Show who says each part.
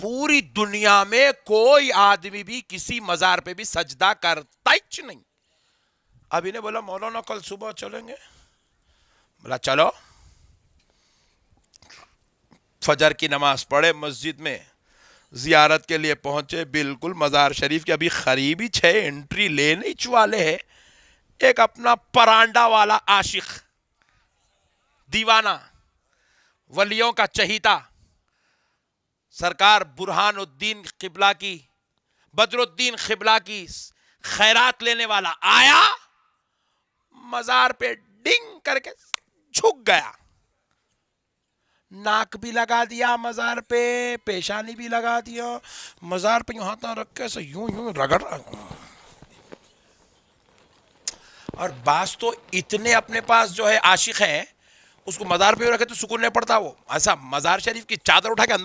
Speaker 1: पूरी दुनिया में कोई आदमी भी किसी मजार पे भी सजदा करता ही नहीं अभी ने बोला मौलाना कल सुबह चलेंगे बोला चलो फजर की नमाज पढ़े मस्जिद में जियारत के लिए पहुंचे बिल्कुल मज़ार शरीफ के अभी खरीबी ही एंट्री लेने वाले है एक अपना परांडा वाला आशिक दीवाना वलियों का चहिता सरकार बुरहानुद्दीन किबला की बदरुद्दीन किबला की खैरात लेने वाला आया मजार पे डिंग करके झुक गया नाक भी लगा दिया मजार पे पेशानी भी लगा दिया मजार पे यहां तक रख के ऐसे यूं यूं रगड़ और बास तो इतने अपने पास जो है आशिक हैं उसको मजार पे रखे तो सुकून नहीं पड़ता वो ऐसा मजार शरीफ की चादर उठा के अंदर